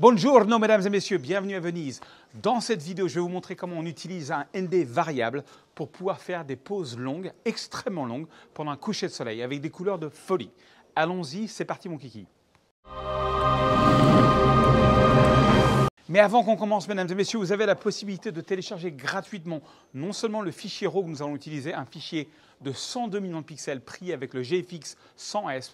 Bonjour, non, mesdames et messieurs, bienvenue à Venise. Dans cette vidéo, je vais vous montrer comment on utilise un ND variable pour pouvoir faire des pauses longues, extrêmement longues, pendant un coucher de soleil avec des couleurs de folie. Allons-y, c'est parti mon kiki. Mais avant qu'on commence, mesdames et messieurs, vous avez la possibilité de télécharger gratuitement non seulement le fichier RAW que nous allons utiliser, un fichier de 102 millions de pixels pris avec le GFX 100S,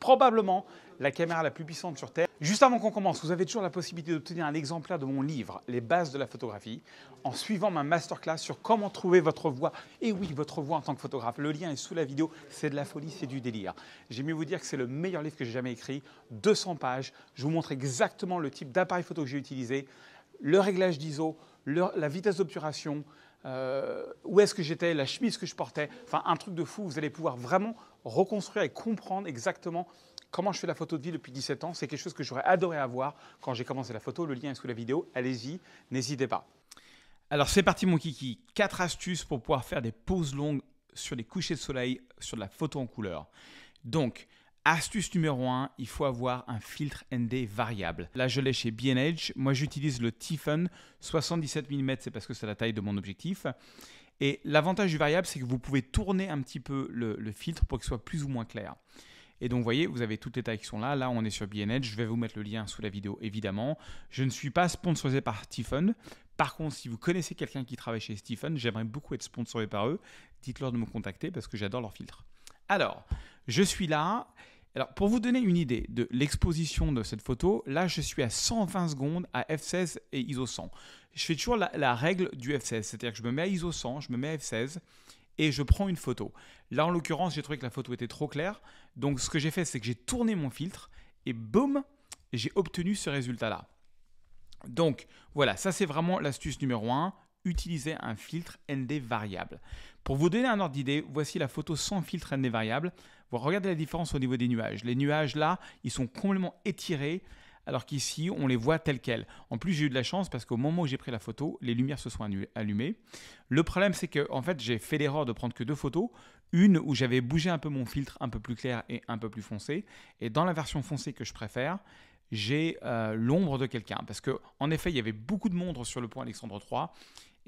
probablement la caméra la plus puissante sur Terre. Juste avant qu'on commence, vous avez toujours la possibilité d'obtenir un exemplaire de mon livre, Les bases de la photographie, en suivant ma masterclass sur comment trouver votre voix. Et oui, votre voix en tant que photographe. Le lien est sous la vidéo. C'est de la folie, c'est du délire. J'ai mieux vous dire que c'est le meilleur livre que j'ai jamais écrit. 200 pages. Je vous montre exactement le type d'appareil photo que j'ai utilisé, le réglage d'ISO, la vitesse d'obturation, euh, où est-ce que j'étais, la chemise que je portais, enfin un truc de fou, vous allez pouvoir vraiment reconstruire et comprendre exactement Comment je fais la photo de vie depuis 17 ans C'est quelque chose que j'aurais adoré avoir quand j'ai commencé la photo. Le lien est sous la vidéo. Allez-y, n'hésitez pas. Alors c'est parti mon kiki, Quatre astuces pour pouvoir faire des poses longues sur les couchers de soleil, sur la photo en couleur. Donc, astuce numéro 1, il faut avoir un filtre ND variable. Là je l'ai chez B&H, moi j'utilise le Tiffen 77 mm, c'est parce que c'est la taille de mon objectif. Et l'avantage du variable, c'est que vous pouvez tourner un petit peu le, le filtre pour qu'il soit plus ou moins clair. Et donc, vous voyez, vous avez toutes les tailles qui sont là. Là, on est sur BNH. Je vais vous mettre le lien sous la vidéo, évidemment. Je ne suis pas sponsorisé par Stephen. Par contre, si vous connaissez quelqu'un qui travaille chez Stephen, j'aimerais beaucoup être sponsorisé par eux. Dites-leur de me contacter parce que j'adore leur filtre. Alors, je suis là. Alors, pour vous donner une idée de l'exposition de cette photo, là, je suis à 120 secondes à F16 et ISO 100. Je fais toujours la, la règle du F16, c'est-à-dire que je me mets à ISO 100, je me mets à F16, et je prends une photo. Là, en l'occurrence, j'ai trouvé que la photo était trop claire. Donc, ce que j'ai fait, c'est que j'ai tourné mon filtre et boum, j'ai obtenu ce résultat-là. Donc, voilà, ça c'est vraiment l'astuce numéro 1 utiliser un filtre ND variable. Pour vous donner un ordre d'idée, voici la photo sans filtre ND variable. Vous regardez la différence au niveau des nuages. Les nuages là, ils sont complètement étirés alors qu'ici, on les voit telles quelles. En plus, j'ai eu de la chance parce qu'au moment où j'ai pris la photo, les lumières se sont allumées. Le problème, c'est que en fait, j'ai fait l'erreur de prendre que deux photos. Une où j'avais bougé un peu mon filtre un peu plus clair et un peu plus foncé. Et dans la version foncée que je préfère, j'ai euh, l'ombre de quelqu'un. Parce que en effet, il y avait beaucoup de monde sur le pont Alexandre III.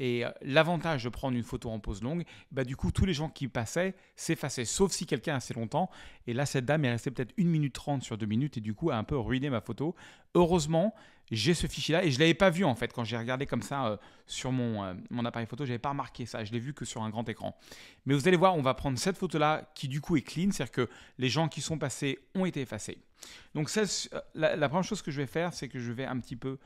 Et euh, l'avantage de prendre une photo en pose longue, bah du coup, tous les gens qui passaient s'effaçaient, sauf si quelqu'un assez longtemps. Et là, cette dame est restée peut-être 1 minute 30 sur 2 minutes et du coup a un peu ruiné ma photo. Heureusement, j'ai ce fichier-là et je ne l'avais pas vu en fait quand j'ai regardé comme ça euh, sur mon, euh, mon, appareil photo, je n'avais pas remarqué ça, je l'ai vu que sur un grand écran. Mais vous allez voir, on va prendre cette photo-là qui du coup est clean, c'est-à-dire que les gens qui sont passés ont été effacés. Donc ça, euh, la, première chose que je vais faire, c'est que je vais un petit peu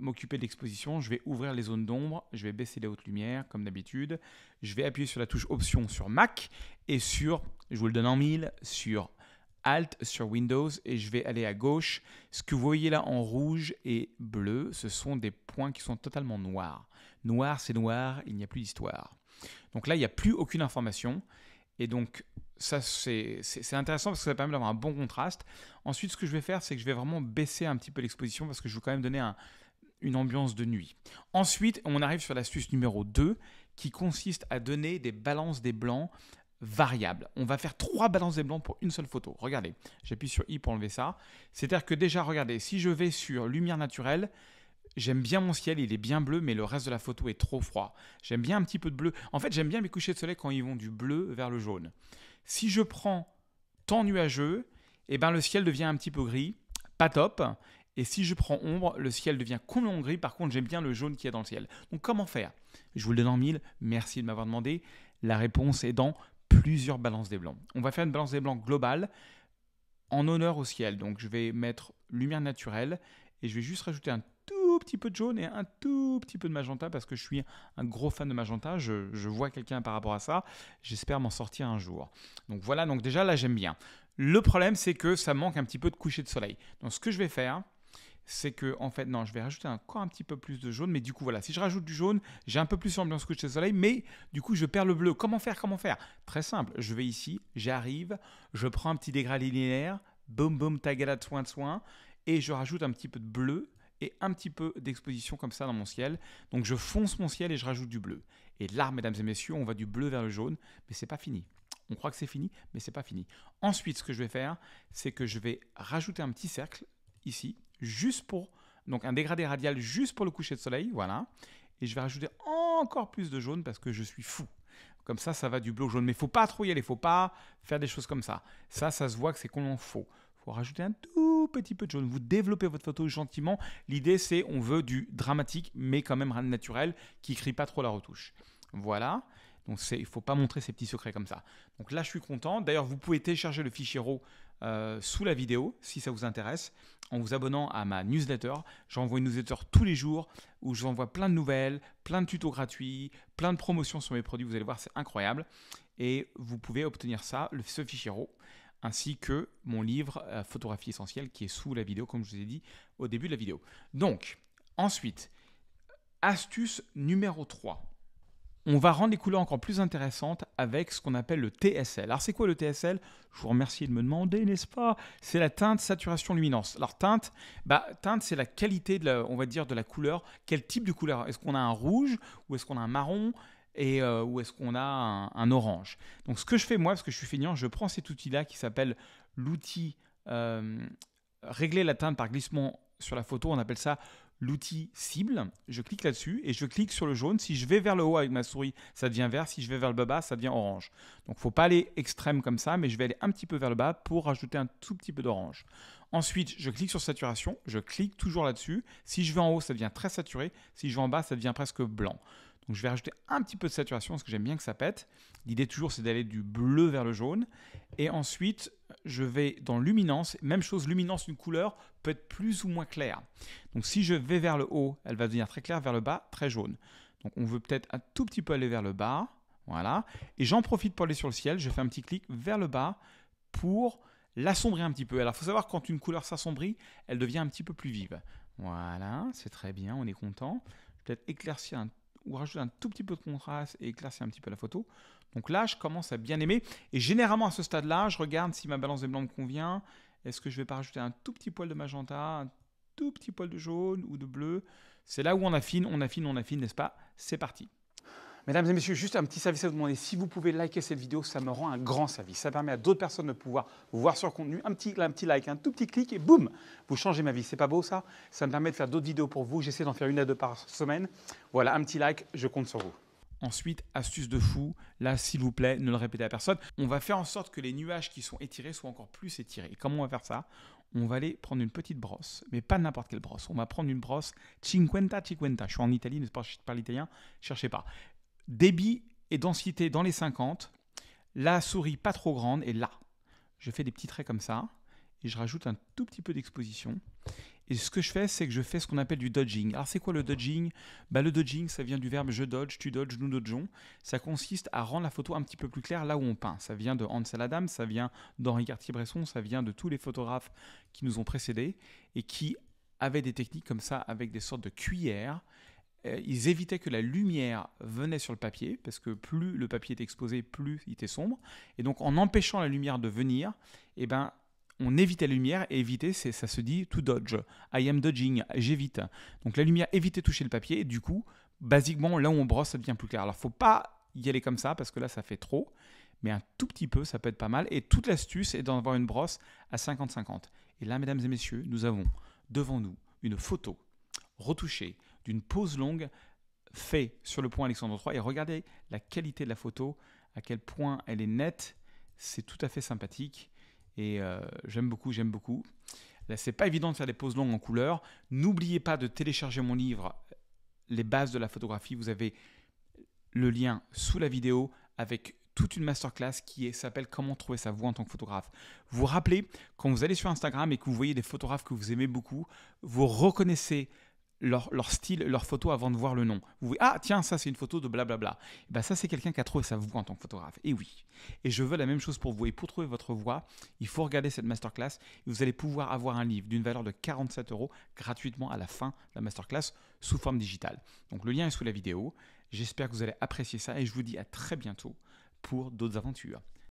m'occuper de l'exposition, je vais ouvrir les zones d'ombre, je vais baisser les hautes lumières comme d'habitude, je vais appuyer sur la touche Option sur Mac et sur, je vous le donne en mille, sur Alt sur Windows et je vais aller à gauche. Ce que vous voyez là en rouge et bleu, ce sont des points qui sont totalement noirs. Noir, c'est noir, il n'y a plus d'histoire. Donc là, il n'y a plus aucune information. Et donc, ça, c'est intéressant parce que ça permet d'avoir un bon contraste. Ensuite, ce que je vais faire, c'est que je vais vraiment baisser un petit peu l'exposition parce que je veux quand même donner une ambiance de nuit. Ensuite, on arrive sur l'astuce numéro 2 qui consiste à donner des balances des blancs variable. On va faire trois balances des blancs pour une seule photo. Regardez, j'appuie sur I pour enlever ça. C'est-à-dire que déjà, regardez, si je vais sur lumière naturelle, J'aime bien mon ciel, il est bien bleu, mais le reste de la photo est trop froid. J'aime bien un petit peu de bleu. En fait, j'aime bien mes couchers de soleil quand ils vont du bleu vers le jaune. Si je prends temps nuageux, eh ben, le ciel devient un petit peu gris, pas top. Et si je prends ombre, le ciel devient complètement gris. Par contre, j'aime bien le jaune qui est dans le ciel. Donc, comment faire Je vous le donne en mille. Merci de m'avoir demandé. La réponse est dans plusieurs balances des blancs. On va faire une balance des blancs globale en honneur au ciel. Donc je vais mettre lumière naturelle et je vais juste rajouter un tout petit peu de jaune et un tout petit peu de magenta parce que je suis un gros fan de magenta. Je, vois quelqu'un par rapport à ça. J'espère m'en sortir un jour. Donc voilà, donc déjà là j'aime bien. Le problème c'est que ça manque un petit peu de coucher de soleil. Donc ce que je vais faire, c'est que, en fait, non, je vais rajouter encore un petit peu plus de jaune, mais du coup, voilà, si je rajoute du jaune, j'ai un peu plus l'ambiance chez le soleil, mais du coup, je perds le bleu. Comment faire Comment faire Très simple, je vais ici, j'arrive, je prends un petit dégradé linéaire, boum, boum, tagada, soin, soin, et je rajoute un petit peu de bleu et un petit peu d'exposition comme ça dans mon ciel. Donc, je fonce mon ciel et je rajoute du bleu. Et là, mesdames et messieurs, on va du bleu vers le jaune, mais c'est pas fini. On croit que c'est fini, mais c'est pas fini. Ensuite, ce que je vais faire, c'est que je vais rajouter un petit cercle ici, juste pour, donc un dégradé radial juste pour le coucher de soleil, voilà. Et je vais rajouter encore plus de jaune parce que je suis fou. Comme ça, ça va du bleu au jaune. Mais faut pas trop y aller, faut pas faire des choses comme ça. Ça, ça se voit que c'est qu'on en faut. Faut rajouter un tout petit peu de jaune. Vous développez votre photo gentiment. L'idée, c'est on veut du dramatique, mais quand même naturel, qui crie pas trop la retouche. Voilà. Donc il ne faut pas montrer ces petits secrets comme ça. Donc là, je suis content. D'ailleurs, vous pouvez télécharger le fichier RAW euh, sous la vidéo si ça vous intéresse en vous abonnant à ma newsletter. J'envoie une newsletter tous les jours où je vous envoie plein de nouvelles, plein de tutos gratuits, plein de promotions sur mes produits. Vous allez voir, c'est incroyable. Et vous pouvez obtenir ça, le, ce fichier RAW ainsi que mon livre euh, Photographie essentielle qui est sous la vidéo, comme je vous ai dit au début de la vidéo. Donc, ensuite, astuce numéro 3 on va rendre les couleurs encore plus intéressantes avec ce qu'on appelle le TSL. Alors c'est quoi le TSL Je vous remercie de me demander, n'est-ce pas C'est la teinte, saturation, luminance. Alors teinte, bah, teinte c'est la qualité, de la, on va dire, de la couleur. Quel type de couleur Est-ce qu'on a un rouge ou est-ce qu'on a un marron et euh, ou est-ce qu'on a un, orange Donc ce que je fais moi, parce que je suis feignant, je prends cet outil-là qui s'appelle l'outil euh, régler la teinte par glissement sur la photo, on appelle ça l'outil cible, je clique là-dessus et je clique sur le jaune. Si je vais vers le haut avec ma souris, ça devient vert. Si je vais vers le bas, ça devient orange. Donc, faut pas aller extrême comme ça, mais je vais aller un petit peu vers le bas pour rajouter un tout petit peu d'orange. Ensuite, je clique sur saturation, je clique toujours là-dessus. Si je vais en haut, ça devient très saturé. Si je vais en bas, ça devient presque blanc. Donc je vais rajouter un petit peu de saturation parce que j'aime bien que ça pète. L'idée toujours c'est d'aller du bleu vers le jaune. Et ensuite je vais dans luminance. Même chose, luminance d'une couleur peut être plus ou moins claire. Donc si je vais vers le haut, elle va devenir très claire, vers le bas, très jaune. Donc on veut peut-être un tout petit peu aller vers le bas. Voilà. Et j'en profite pour aller sur le ciel. Je fais un petit clic vers le bas pour l'assombrir un petit peu. Alors il faut savoir quand une couleur s'assombrit, elle devient un petit peu plus vive. Voilà, c'est très bien, on est content. Je vais peut-être éclaircir un ou rajouter un tout petit peu de contraste et éclaircir un petit peu la photo. Donc là, je commence à bien aimer. Et généralement, à ce stade-là, je regarde si ma balance des blancs me convient. Est-ce que je ne vais pas rajouter un tout petit poil de magenta, un tout petit poil de jaune ou de bleu C'est là où on affine, on affine, on affine, n'est-ce pas C'est parti. Mesdames et messieurs, juste un petit service à vous demander. Si vous pouvez liker cette vidéo, ça me rend un grand service. Ça permet à d'autres personnes de pouvoir voir sur contenu. Un petit, un petit like, un tout petit clic et boum, vous changez ma vie. C'est pas beau ça Ça me permet de faire d'autres vidéos pour vous. J'essaie d'en faire une à deux par semaine. Voilà, un petit like, je compte sur vous. Ensuite, astuce de fou, là s'il vous plaît, ne le répétez à personne. On va faire en sorte que les nuages qui sont étirés soient encore plus étirés. Et comment on va faire ça on va aller prendre une petite brosse, mais pas n'importe quelle brosse. On va prendre une brosse 50 50. Je suis en Italie, ne parle pas l'italien, cherchez pas. Débit et densité dans les 50. La souris pas trop grande et là. Je fais des petits traits comme ça et je rajoute un tout petit peu d'exposition. Et ce que je fais, c'est que je fais ce qu'on appelle du dodging. Alors c'est quoi le dodging bah, Le dodging, ça vient du verbe je dodge, tu dodges, nous dodgeons. Ça consiste à rendre la photo un petit peu plus claire là où on peint. Ça vient de Hans Adam, ça vient d'Henri Cartier-Bresson, ça vient de tous les photographes qui nous ont précédés et qui avaient des techniques comme ça avec des sortes de cuillères euh, ils évitaient que la lumière venait sur le papier, parce que plus le papier était exposé, plus il était sombre. Et donc en empêchant la lumière de venir, eh ben, on évitait la lumière et éviter, c'est, ça se dit to dodge. I am dodging, j'évite. Donc la lumière évitait de toucher le papier, et du coup, basiquement, là où on brosse, ça devient plus clair. Alors faut pas y aller comme ça, parce que là, ça fait trop. Mais un tout petit peu, ça peut être pas mal. Et toute l'astuce est d'en avoir une brosse à 50-50. Et là, mesdames et messieurs, nous avons devant nous une photo retouchée d'une pause longue fait sur le point Alexandre III. Et regardez la qualité de la photo, à quel point elle est nette. C'est tout à fait sympathique. Et euh, j'aime beaucoup, j'aime beaucoup. Là, c'est pas évident de faire des poses longues en couleur. N'oubliez pas de télécharger mon livre Les bases de la photographie. Vous avez le lien sous la vidéo avec toute une masterclass qui s'appelle Comment trouver sa voix en tant que photographe. Vous vous rappelez, quand vous allez sur Instagram et que vous voyez des photographes que vous aimez beaucoup, vous reconnaissez leur, style, leur photo avant de voir le nom. Vous voyez, ah tiens, ça c'est une photo de blablabla. Et eh ben, ça c'est quelqu'un qui a trouvé sa voix en tant que photographe. Et eh oui. Et je veux la même chose pour vous. Et pour trouver votre voix, il faut regarder cette masterclass. Et vous allez pouvoir avoir un livre d'une valeur de 47 euros gratuitement à la fin de la masterclass sous forme digitale. Donc le lien est sous la vidéo. J'espère que vous allez apprécier ça et je vous dis à très bientôt pour d'autres aventures.